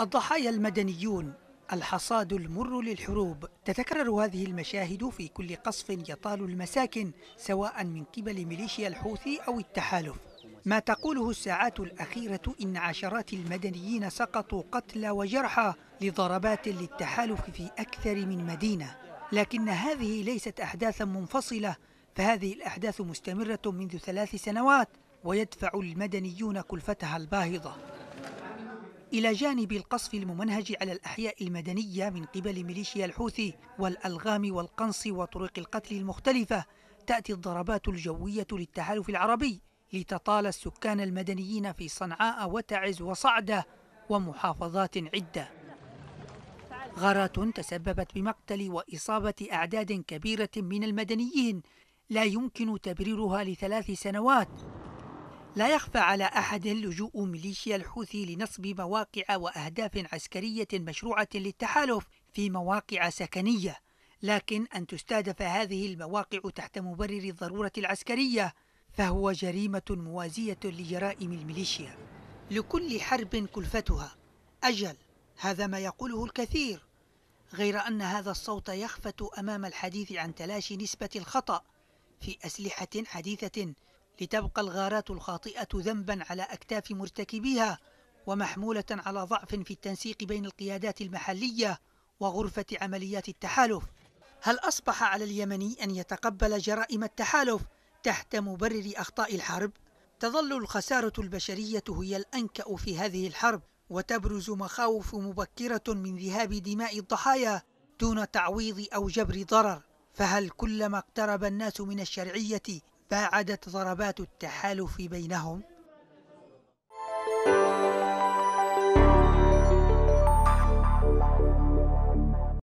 الضحايا المدنيون الحصاد المر للحروب تتكرر هذه المشاهد في كل قصف يطال المساكن سواء من قبل ميليشيا الحوثي أو التحالف ما تقوله الساعات الأخيرة إن عشرات المدنيين سقطوا قتلى وجرحى لضربات للتحالف في أكثر من مدينة لكن هذه ليست أحداثا منفصلة فهذه الأحداث مستمرة منذ ثلاث سنوات ويدفع المدنيون كلفتها الباهظة إلى جانب القصف الممنهج على الأحياء المدنية من قبل ميليشيا الحوثي والألغام والقنص وطرق القتل المختلفة تأتي الضربات الجوية للتحالف العربي لتطال السكان المدنيين في صنعاء وتعز وصعدة ومحافظات عدة غارات تسببت بمقتل وإصابة أعداد كبيرة من المدنيين لا يمكن تبريرها لثلاث سنوات لا يخفى على أحد لجوء ميليشيا الحوثي لنصب مواقع وأهداف عسكرية مشروعة للتحالف في مواقع سكنية، لكن أن تستهدف هذه المواقع تحت مبرر الضرورة العسكرية فهو جريمة موازية لجرائم الميليشيا. لكل حرب كلفتها، أجل، هذا ما يقوله الكثير، غير أن هذا الصوت يخفت أمام الحديث عن تلاشي نسبة الخطأ في أسلحة حديثة لتبقى الغارات الخاطئة ذنبا على أكتاف مرتكبيها ومحمولة على ضعف في التنسيق بين القيادات المحلية وغرفة عمليات التحالف هل أصبح على اليمني أن يتقبل جرائم التحالف تحت مبرر أخطاء الحرب؟ تظل الخسارة البشرية هي الأنكأ في هذه الحرب وتبرز مخاوف مبكرة من ذهاب دماء الضحايا دون تعويض أو جبر ضرر فهل كلما اقترب الناس من الشرعية باعدت ضربات التحالف بينهم